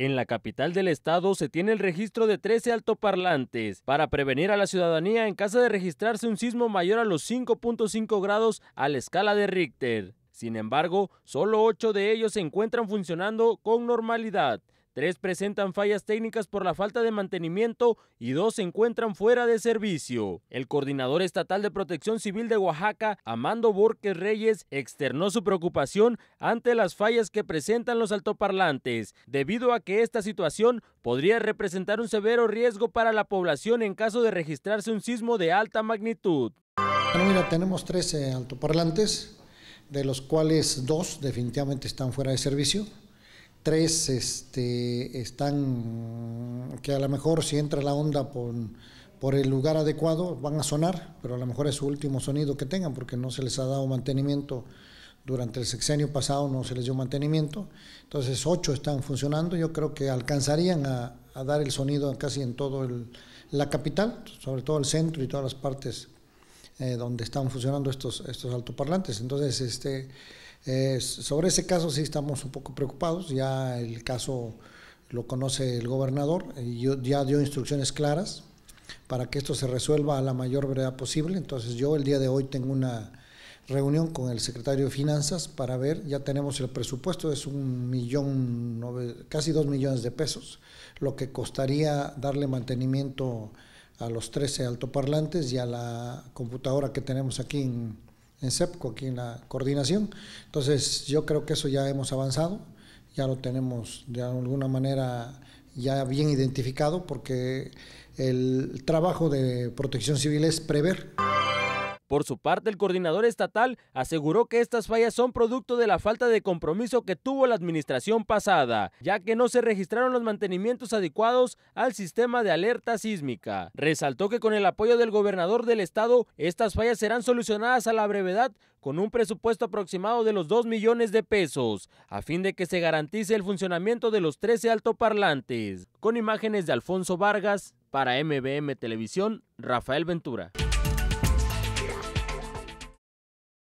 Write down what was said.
En la capital del estado se tiene el registro de 13 altoparlantes para prevenir a la ciudadanía en caso de registrarse un sismo mayor a los 5.5 grados a la escala de Richter. Sin embargo, solo 8 de ellos se encuentran funcionando con normalidad Tres presentan fallas técnicas por la falta de mantenimiento y dos se encuentran fuera de servicio. El coordinador estatal de protección civil de Oaxaca, Amando Borges Reyes, externó su preocupación ante las fallas que presentan los altoparlantes, debido a que esta situación podría representar un severo riesgo para la población en caso de registrarse un sismo de alta magnitud. tenemos tres altoparlantes, de los cuales dos definitivamente están fuera de servicio tres este, están, que a lo mejor si entra la onda por, por el lugar adecuado van a sonar, pero a lo mejor es su último sonido que tengan porque no se les ha dado mantenimiento durante el sexenio pasado no se les dio mantenimiento, entonces ocho están funcionando, yo creo que alcanzarían a, dar el sonido casi en todo la capital, sobre todo el centro y todas las partes eh, donde están funcionando estos, estos altoparlantes. Entonces, este, eh, sobre ese caso sí estamos un poco preocupados, ya el caso lo conoce el gobernador, eh, y yo, ya dio instrucciones claras para que esto se resuelva a la mayor brevedad posible. Entonces yo el día de hoy tengo una reunión con el secretario de Finanzas para ver, ya tenemos el presupuesto, es un millón, casi dos millones de pesos, lo que costaría darle mantenimiento a los 13 altoparlantes y a la computadora que tenemos aquí en, en CEPCO, aquí en la coordinación. Entonces, yo creo que eso ya hemos avanzado, ya lo tenemos de alguna manera ya bien identificado, porque el trabajo de protección civil es prever. Por su parte, el coordinador estatal aseguró que estas fallas son producto de la falta de compromiso que tuvo la administración pasada, ya que no se registraron los mantenimientos adecuados al sistema de alerta sísmica. Resaltó que con el apoyo del gobernador del estado, estas fallas serán solucionadas a la brevedad con un presupuesto aproximado de los 2 millones de pesos, a fin de que se garantice el funcionamiento de los 13 altoparlantes. Con imágenes de Alfonso Vargas, para MBM Televisión, Rafael Ventura.